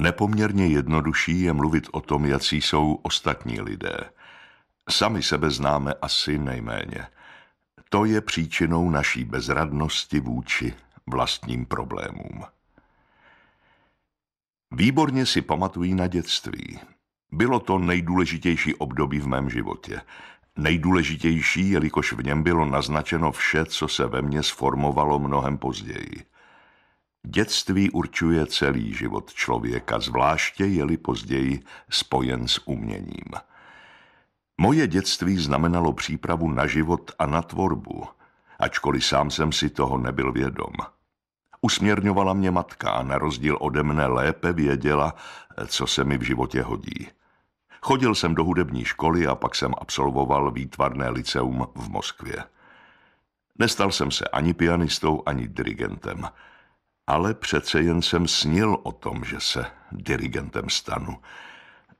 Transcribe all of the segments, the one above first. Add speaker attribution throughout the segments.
Speaker 1: Nepoměrně jednodušší je mluvit o tom, jací jsou ostatní lidé. Sami sebe známe asi nejméně. To je příčinou naší bezradnosti vůči vlastním problémům. Výborně si pamatují na dětství. Bylo to nejdůležitější období v mém životě. Nejdůležitější, jelikož v něm bylo naznačeno vše, co se ve mně sformovalo mnohem později. Dětství určuje celý život člověka, zvláště je-li později spojen s uměním. Moje dětství znamenalo přípravu na život a na tvorbu, ačkoliv sám jsem si toho nebyl vědom. Usměrňovala mě matka a na rozdíl ode mne lépe věděla, co se mi v životě hodí. Chodil jsem do hudební školy a pak jsem absolvoval výtvarné liceum v Moskvě. Nestal jsem se ani pianistou, ani dirigentem – ale přece jen jsem snil o tom, že se dirigentem stanu.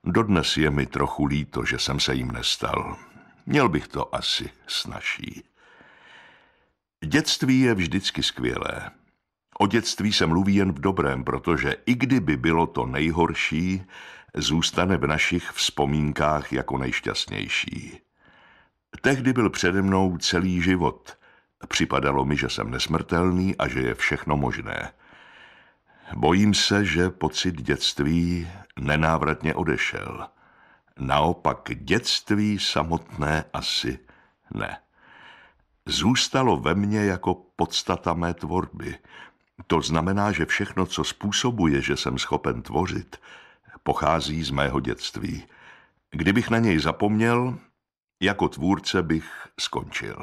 Speaker 1: Dodnes je mi trochu líto, že jsem se jim nestal. Měl bych to asi snaší. Dětství je vždycky skvělé. O dětství se mluví jen v dobrém, protože i kdyby bylo to nejhorší, zůstane v našich vzpomínkách jako nejšťastnější. Tehdy byl přede mnou celý život – Připadalo mi, že jsem nesmrtelný a že je všechno možné. Bojím se, že pocit dětství nenávratně odešel. Naopak dětství samotné asi ne. Zůstalo ve mně jako podstata mé tvorby. To znamená, že všechno, co způsobuje, že jsem schopen tvořit, pochází z mého dětství. Kdybych na něj zapomněl, jako tvůrce bych skončil.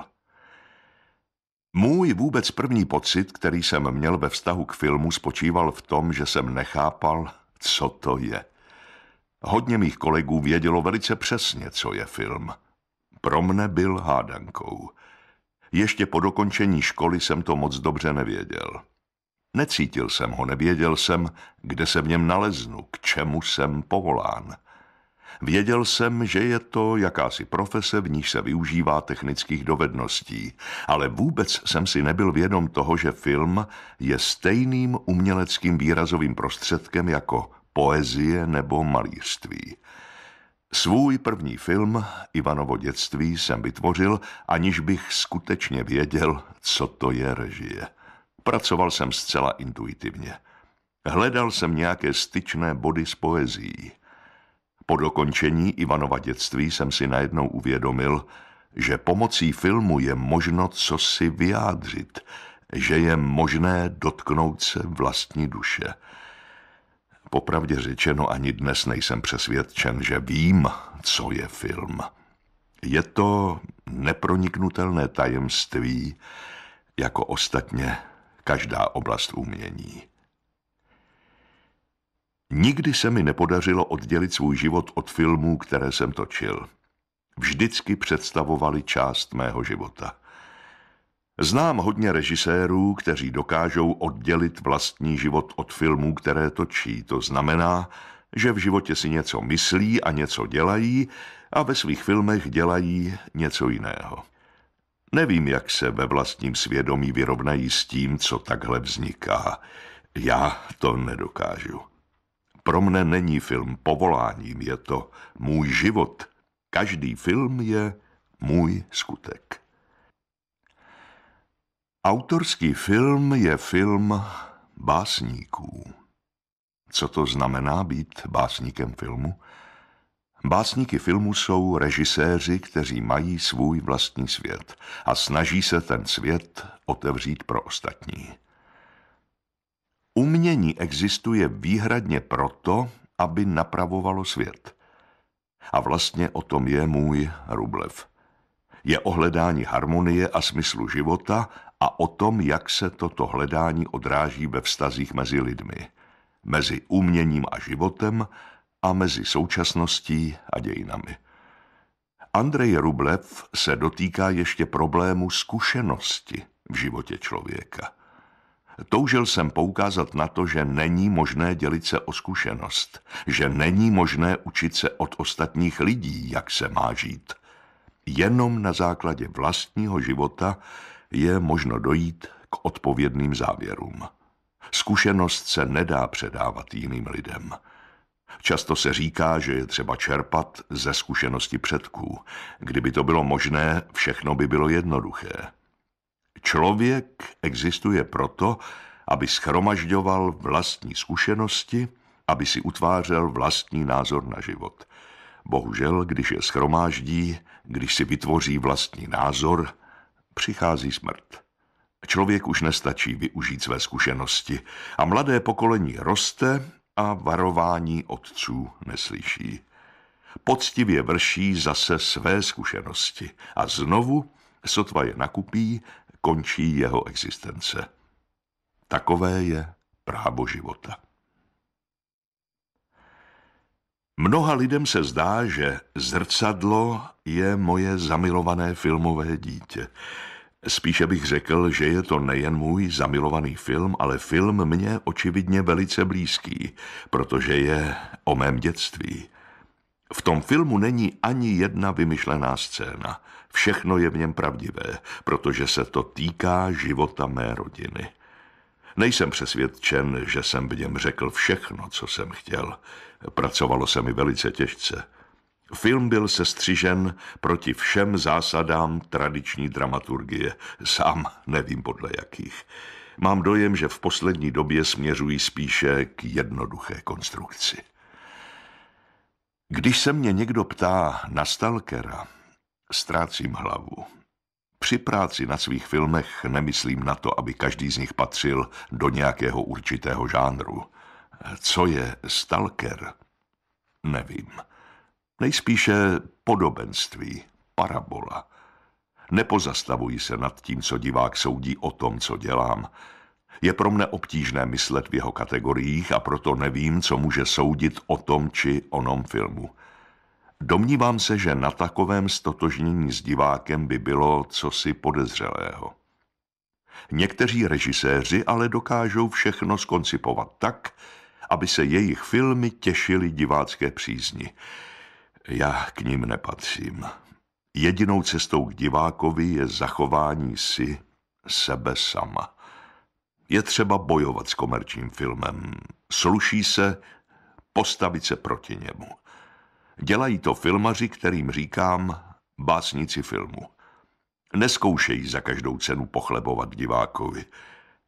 Speaker 1: Můj vůbec první pocit, který jsem měl ve vztahu k filmu, spočíval v tom, že jsem nechápal, co to je. Hodně mých kolegů vědělo velice přesně, co je film. Pro mne byl hádankou. Ještě po dokončení školy jsem to moc dobře nevěděl. Necítil jsem ho, nevěděl jsem, kde se v něm naleznu, k čemu jsem povolán. Věděl jsem, že je to jakási profese, v níž se využívá technických dovedností, ale vůbec jsem si nebyl vědom toho, že film je stejným uměleckým výrazovým prostředkem jako poezie nebo malířství. Svůj první film, Ivanovo dětství, jsem vytvořil, aniž bych skutečně věděl, co to je režie. Pracoval jsem zcela intuitivně. Hledal jsem nějaké styčné body s poezí. Po dokončení Ivanova dětství jsem si najednou uvědomil, že pomocí filmu je možno co si vyjádřit, že je možné dotknout se vlastní duše. Popravdě řečeno, ani dnes nejsem přesvědčen, že vím, co je film. Je to neproniknutelné tajemství, jako ostatně každá oblast umění. Nikdy se mi nepodařilo oddělit svůj život od filmů, které jsem točil. Vždycky představovali část mého života. Znám hodně režisérů, kteří dokážou oddělit vlastní život od filmů, které točí. To znamená, že v životě si něco myslí a něco dělají a ve svých filmech dělají něco jiného. Nevím, jak se ve vlastním svědomí vyrovnají s tím, co takhle vzniká. Já to nedokážu. Pro mne není film povoláním, je to můj život. Každý film je můj skutek. Autorský film je film básníků. Co to znamená být básníkem filmu? Básníky filmu jsou režiséři, kteří mají svůj vlastní svět a snaží se ten svět otevřít pro ostatní. Umění existuje výhradně proto, aby napravovalo svět. A vlastně o tom je můj Rublev. Je o hledání harmonie a smyslu života a o tom, jak se toto hledání odráží ve vztazích mezi lidmi, mezi uměním a životem a mezi současností a dějinami. Andrej Rublev se dotýká ještě problému zkušenosti v životě člověka – Toužil jsem poukázat na to, že není možné dělit se o zkušenost, že není možné učit se od ostatních lidí, jak se má žít. Jenom na základě vlastního života je možno dojít k odpovědným závěrům. Zkušenost se nedá předávat jiným lidem. Často se říká, že je třeba čerpat ze zkušenosti předků. Kdyby to bylo možné, všechno by bylo jednoduché. Člověk existuje proto, aby schromažďoval vlastní zkušenosti, aby si utvářel vlastní názor na život. Bohužel, když je schromáždí, když si vytvoří vlastní názor, přichází smrt. Člověk už nestačí využít své zkušenosti a mladé pokolení roste a varování otců neslyší. Poctivě vrší zase své zkušenosti a znovu, sotva je nakupí, končí jeho existence. Takové je právo života. Mnoha lidem se zdá, že zrcadlo je moje zamilované filmové dítě. Spíše bych řekl, že je to nejen můj zamilovaný film, ale film mě očividně velice blízký, protože je o mém dětství. V tom filmu není ani jedna vymyšlená scéna. Všechno je v něm pravdivé, protože se to týká života mé rodiny. Nejsem přesvědčen, že jsem v něm řekl všechno, co jsem chtěl. Pracovalo se mi velice těžce. Film byl sestřižen proti všem zásadám tradiční dramaturgie, sám nevím podle jakých. Mám dojem, že v poslední době směřují spíše k jednoduché konstrukci. Když se mě někdo ptá na Stalkera, ztrácím hlavu. Při práci na svých filmech nemyslím na to, aby každý z nich patřil do nějakého určitého žánru. Co je stalker? Nevím. Nejspíše podobenství, parabola. Nepozastavuji se nad tím, co divák soudí o tom, co dělám. Je pro mne obtížné myslet v jeho kategoriích a proto nevím, co může soudit o tom či onom filmu. Domnívám se, že na takovém stotožnění s divákem by bylo cosi podezřelého. Někteří režiséři ale dokážou všechno skoncipovat tak, aby se jejich filmy těšily divácké přízni. Já k ním nepatřím. Jedinou cestou k divákovi je zachování si sebe sama. Je třeba bojovat s komerčním filmem. Sluší se postavit se proti němu. Dělají to filmaři, kterým říkám básnici filmu. Neskoušejí za každou cenu pochlebovat divákovi.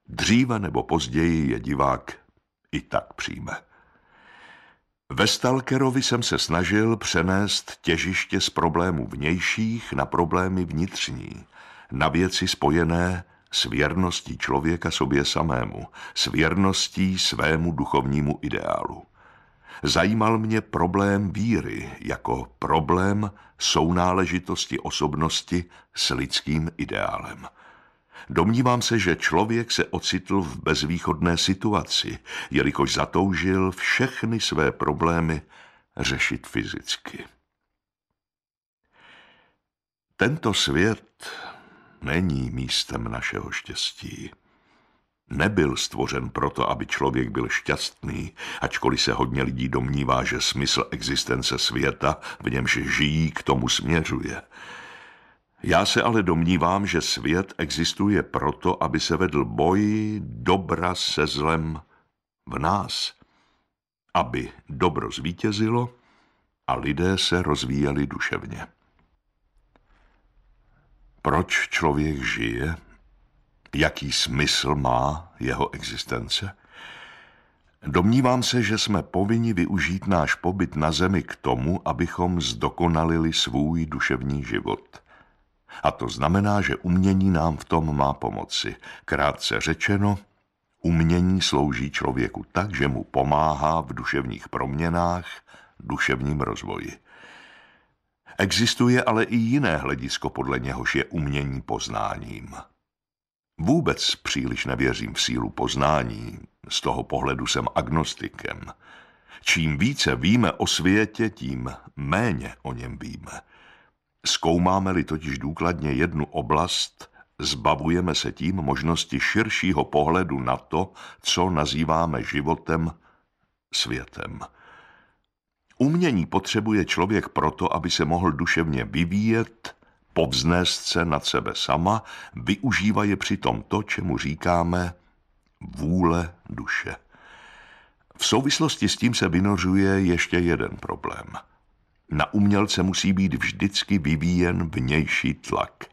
Speaker 1: Dříve nebo později je divák i tak přijme. Ve Stalkerovi jsem se snažil přenést těžiště z problémů vnějších na problémy vnitřní, na věci spojené s věrností člověka sobě samému, s věrností svému duchovnímu ideálu. Zajímal mě problém víry jako problém sounáležitosti osobnosti s lidským ideálem. Domnívám se, že člověk se ocitl v bezvýchodné situaci, jelikož zatoužil všechny své problémy řešit fyzicky. Tento svět není místem našeho štěstí. Nebyl stvořen proto, aby člověk byl šťastný, ačkoliv se hodně lidí domnívá, že smysl existence světa, v němž žijí, k tomu směřuje. Já se ale domnívám, že svět existuje proto, aby se vedl boj dobra se zlem v nás, aby dobro zvítězilo a lidé se rozvíjeli duševně proč člověk žije, jaký smysl má jeho existence, domnívám se, že jsme povinni využít náš pobyt na zemi k tomu, abychom zdokonalili svůj duševní život. A to znamená, že umění nám v tom má pomoci. Krátce řečeno, umění slouží člověku tak, že mu pomáhá v duševních proměnách, duševním rozvoji. Existuje ale i jiné hledisko, podle něhož je umění poznáním. Vůbec příliš nevěřím v sílu poznání, z toho pohledu jsem agnostikem. Čím více víme o světě, tím méně o něm víme. Zkoumáme-li totiž důkladně jednu oblast, zbavujeme se tím možnosti širšího pohledu na to, co nazýváme životem, světem. Umění potřebuje člověk proto, aby se mohl duševně vyvíjet, povznést se nad sebe sama, využívá je přitom to, čemu říkáme vůle duše. V souvislosti s tím se vynořuje ještě jeden problém. Na umělce musí být vždycky vyvíjen vnější tlak.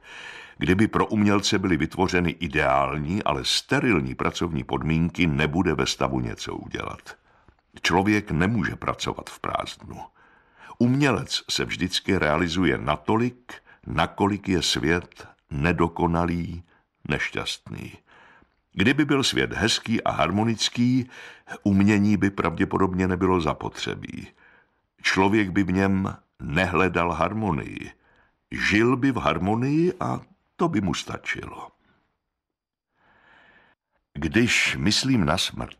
Speaker 1: Kdyby pro umělce byly vytvořeny ideální, ale sterilní pracovní podmínky, nebude ve stavu něco udělat. Člověk nemůže pracovat v prázdnu. Umělec se vždycky realizuje natolik, nakolik je svět nedokonalý, nešťastný. Kdyby byl svět hezký a harmonický, umění by pravděpodobně nebylo zapotřebí. Člověk by v něm nehledal harmonii. Žil by v harmonii a to by mu stačilo. Když myslím na smrt,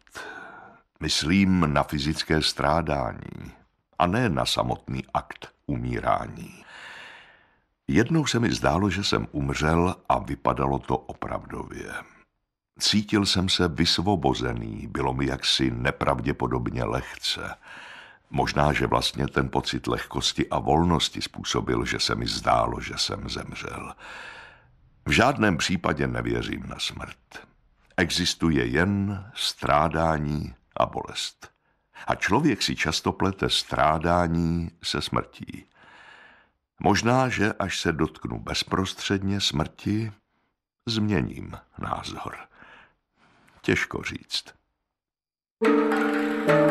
Speaker 1: Myslím na fyzické strádání a ne na samotný akt umírání. Jednou se mi zdálo, že jsem umřel a vypadalo to opravdově. Cítil jsem se vysvobozený, bylo mi jaksi nepravděpodobně lehce. Možná, že vlastně ten pocit lehkosti a volnosti způsobil, že se mi zdálo, že jsem zemřel. V žádném případě nevěřím na smrt. Existuje jen strádání a bolest. A člověk si často plete strádání se smrtí. Možná, že až se dotknu bezprostředně smrti, změním názor. Těžko říct. thank you